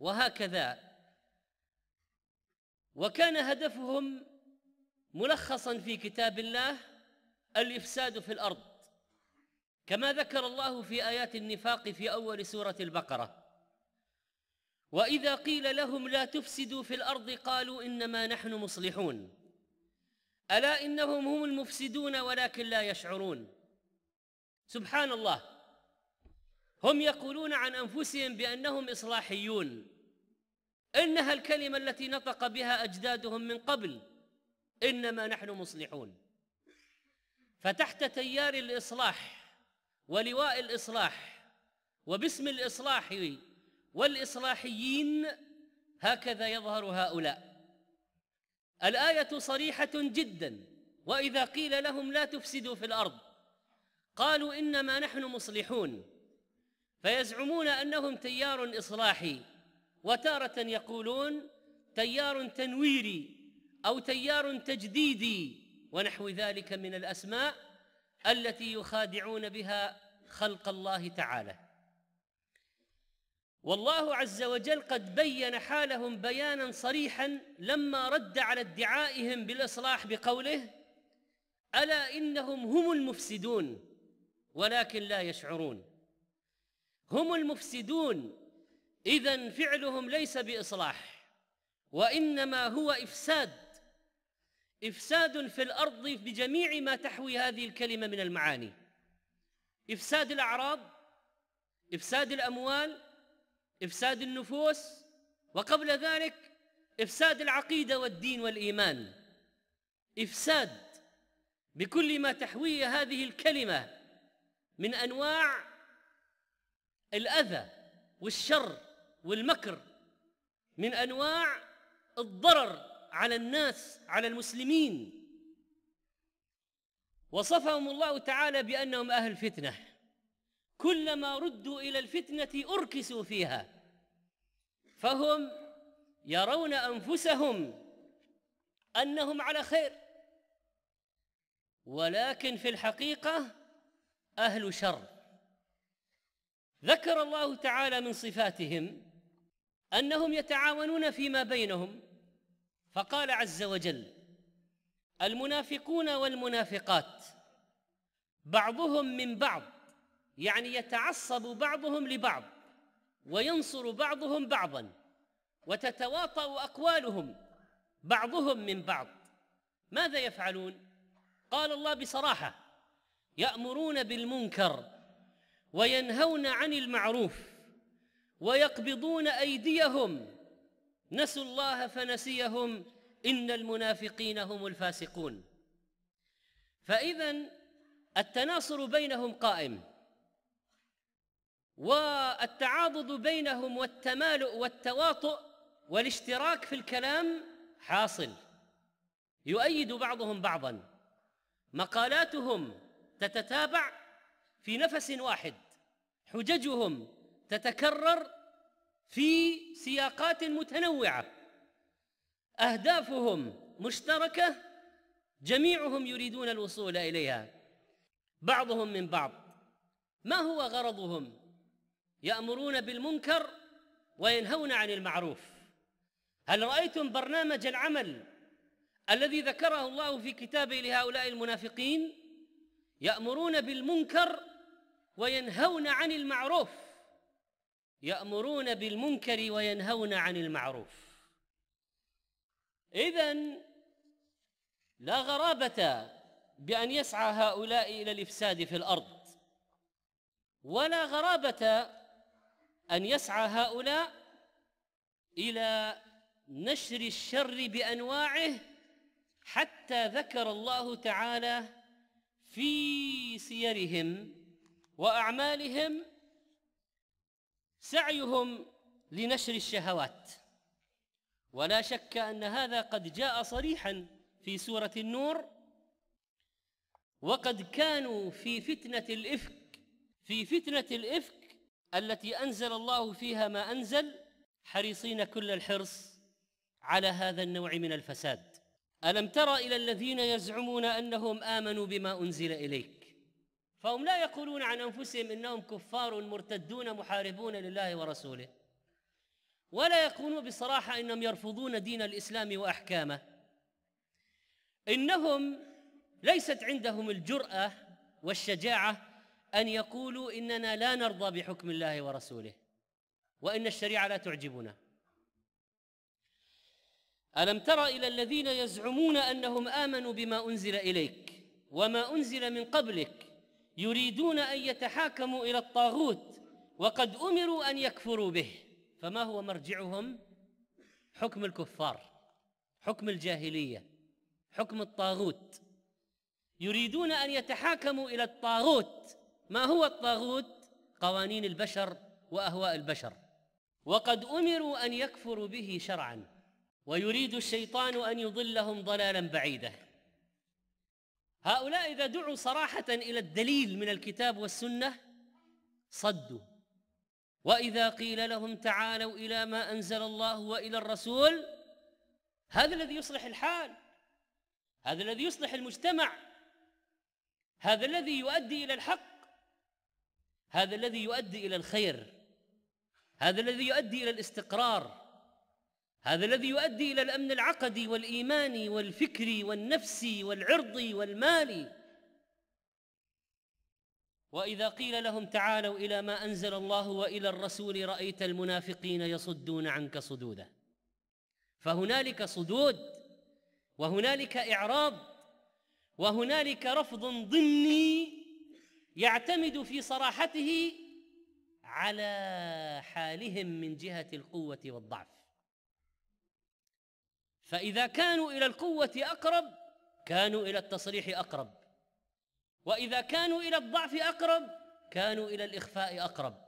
وهكذا وكان هدفهم ملخصا في كتاب الله الافساد في الارض كما ذكر الله في ايات النفاق في اول سوره البقره واذا قيل لهم لا تفسدوا في الارض قالوا انما نحن مصلحون الا انهم هم المفسدون ولكن لا يشعرون سبحان الله هم يقولون عن انفسهم بانهم اصلاحيون انها الكلمه التي نطق بها اجدادهم من قبل انما نحن مصلحون فتحت تيار الاصلاح ولواء الاصلاح وباسم الاصلاح والاصلاحيين هكذا يظهر هؤلاء الايه صريحه جدا واذا قيل لهم لا تفسدوا في الارض قالوا انما نحن مصلحون فيزعمون انهم تيار اصلاحي وتاره يقولون تيار تنويري او تيار تجديدي ونحو ذلك من الاسماء التي يخادعون بها خلق الله تعالى والله عز وجل قد بين حالهم بيانا صريحا لما رد على ادعائهم بالاصلاح بقوله الا انهم هم المفسدون ولكن لا يشعرون هم المفسدون إذا فعلهم ليس بإصلاح وإنما هو إفساد إفساد في الأرض بجميع ما تحوي هذه الكلمة من المعاني إفساد الأعراض إفساد الأموال إفساد النفوس وقبل ذلك إفساد العقيدة والدين والإيمان إفساد بكل ما تحويه هذه الكلمة من أنواع الاذى والشر والمكر من انواع الضرر على الناس على المسلمين وصفهم الله تعالى بانهم اهل فتنه كلما ردوا الى الفتنه اركسوا فيها فهم يرون انفسهم انهم على خير ولكن في الحقيقه اهل شر ذكر الله تعالى من صفاتهم انهم يتعاونون فيما بينهم فقال عز وجل المنافقون والمنافقات بعضهم من بعض يعني يتعصب بعضهم لبعض وينصر بعضهم بعضا وتتواطا اقوالهم بعضهم من بعض ماذا يفعلون قال الله بصراحه يامرون بالمنكر وينهون عن المعروف ويقبضون ايديهم نسوا الله فنسيهم ان المنافقين هم الفاسقون فاذا التناصر بينهم قائم والتعاضد بينهم والتمالؤ والتواطؤ والاشتراك في الكلام حاصل يؤيد بعضهم بعضا مقالاتهم تتتابع في نفس واحد حججهم تتكرر في سياقات متنوعه اهدافهم مشتركه جميعهم يريدون الوصول اليها بعضهم من بعض ما هو غرضهم يامرون بالمنكر وينهون عن المعروف هل رايتم برنامج العمل الذي ذكره الله في كتابه لهؤلاء المنافقين يامرون بالمنكر وينهون عن المعروف يأمرون بالمنكر وينهون عن المعروف إذا لا غرابة بأن يسعى هؤلاء إلى الإفساد في الأرض ولا غرابة أن يسعى هؤلاء إلى نشر الشر بأنواعه حتى ذكر الله تعالى في سيرهم وأعمالهم سعيهم لنشر الشهوات ولا شك أن هذا قد جاء صريحا في سورة النور وقد كانوا في فتنة الإفك في فتنة الإفك التي أنزل الله فيها ما أنزل حريصين كل الحرص على هذا النوع من الفساد ألم تر إلى الذين يزعمون أنهم آمنوا بما أنزل إليك فهم لا يقولون عن انفسهم انهم كفار مرتدون محاربون لله ورسوله ولا يقولون بصراحه انهم يرفضون دين الاسلام واحكامه انهم ليست عندهم الجراه والشجاعه ان يقولوا اننا لا نرضى بحكم الله ورسوله وان الشريعه لا تعجبنا الم تر الى الذين يزعمون انهم امنوا بما انزل اليك وما انزل من قبلك يريدون أن يتحاكموا إلى الطاغوت وقد أمروا أن يكفروا به فما هو مرجعهم حكم الكفار حكم الجاهلية حكم الطاغوت يريدون أن يتحاكموا إلى الطاغوت ما هو الطاغوت قوانين البشر وأهواء البشر وقد أمروا أن يكفروا به شرعا ويريد الشيطان أن يضلهم ضلالا بعيدا هؤلاء إذا دعوا صراحة إلى الدليل من الكتاب والسنة صدوا وإذا قيل لهم تعالوا إلى ما أنزل الله وإلى الرسول هذا الذي يصلح الحال هذا الذي يصلح المجتمع هذا الذي يؤدي إلى الحق هذا الذي يؤدي إلى الخير هذا الذي يؤدي إلى الاستقرار هذا الذي يؤدي الى الامن العقدي والايماني والفكري والنفسي والعرضي والمالي واذا قيل لهم تعالوا الى ما انزل الله والى الرسول رايت المنافقين يصدون عنك صدودا فهنالك صدود وهنالك اعراض وهنالك رفض ضمني يعتمد في صراحته على حالهم من جهه القوه والضعف فإذا كانوا إلى القوة أقرب كانوا إلى التصريح أقرب وإذا كانوا إلى الضعف أقرب كانوا إلى الإخفاء أقرب